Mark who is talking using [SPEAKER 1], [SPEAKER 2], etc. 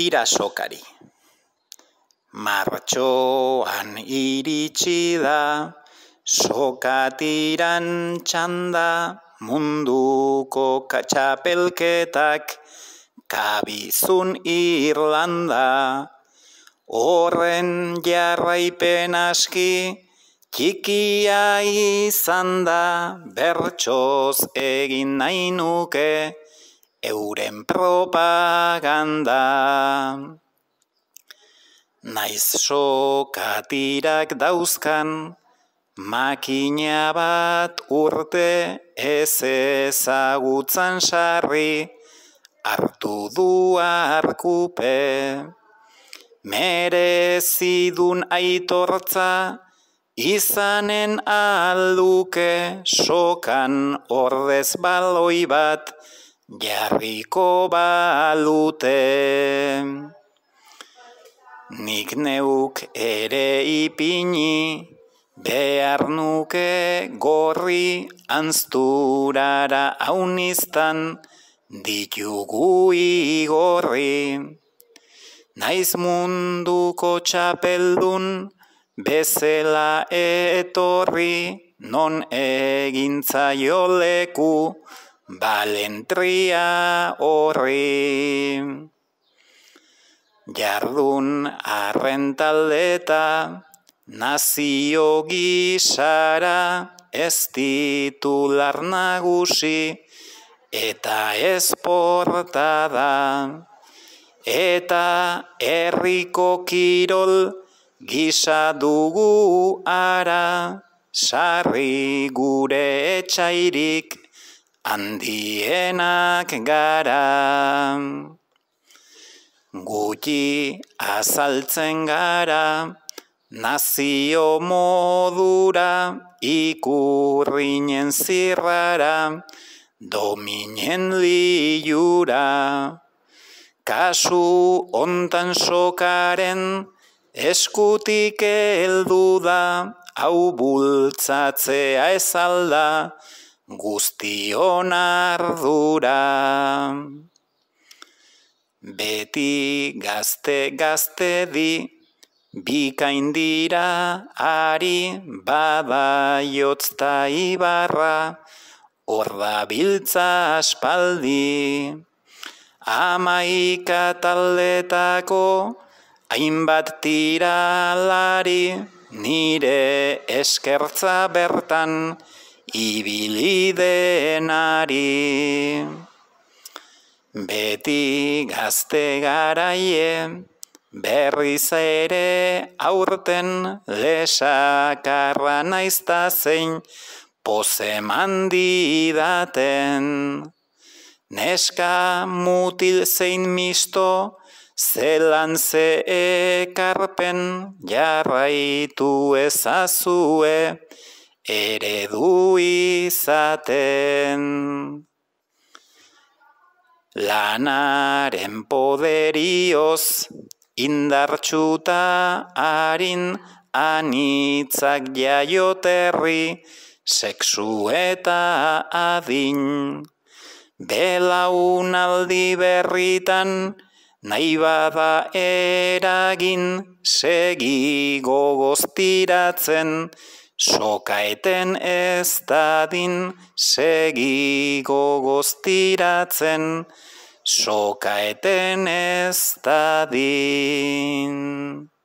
[SPEAKER 1] tira sokari. Martxoan iritsi da, sokatiran txanda, munduko katxapelketak, kabizun Irlanda. Horren jarraipen aski, txikia izan da, bertsoz egin nahi nuke, euren propaganda. Naiz sokatirak dauzkan, makina bat urte ez ezagutzan sarri, hartu du arkupe. Merezidun aitortza, izanen alduke, sokan ordez baloi bat, jarriko balute. Nik neuk ere ipini, behar nuke gorri anzturara hauniztan ditugu igorri. Naiz munduko txapeldun, bezela etorri, non egintza joleku, balentria horri. Jardun arrentaldeta, nazio gizara, ez titular nagusi, eta ez portada. Eta herriko kirol gisa dugu ara, sarri gure etxairik handienak gara Guti azaltzen gara Nazio modura ikurrinen zirrara Dominen liura Kasu ontan sokaren eskutik eldu da Hau bultzatzea ezalda guztion ardura. Beti gazte gazte di, bikain dira ari bada jotzta ibarra, hor da biltza aspaldi. Amaika taldetako, hainbat tira nire eskertza bertan, ibilidenari. Beti gazte garaie, berriz ere aurten lesakarra naizta zein, poze mandidaten. Neska mutil zein misto, zelan ze ekarpen jarraitu ezazue, eredu izaten. Lanaren poderioz indartxuta harin anitzak jaioterri sexu eta adin. Belaunaldi berritan nahi bada eragin segi gogoztiratzen tiratzen Sokaeten ez dadin segi gogoztiratzen, sokaeten ez dadin.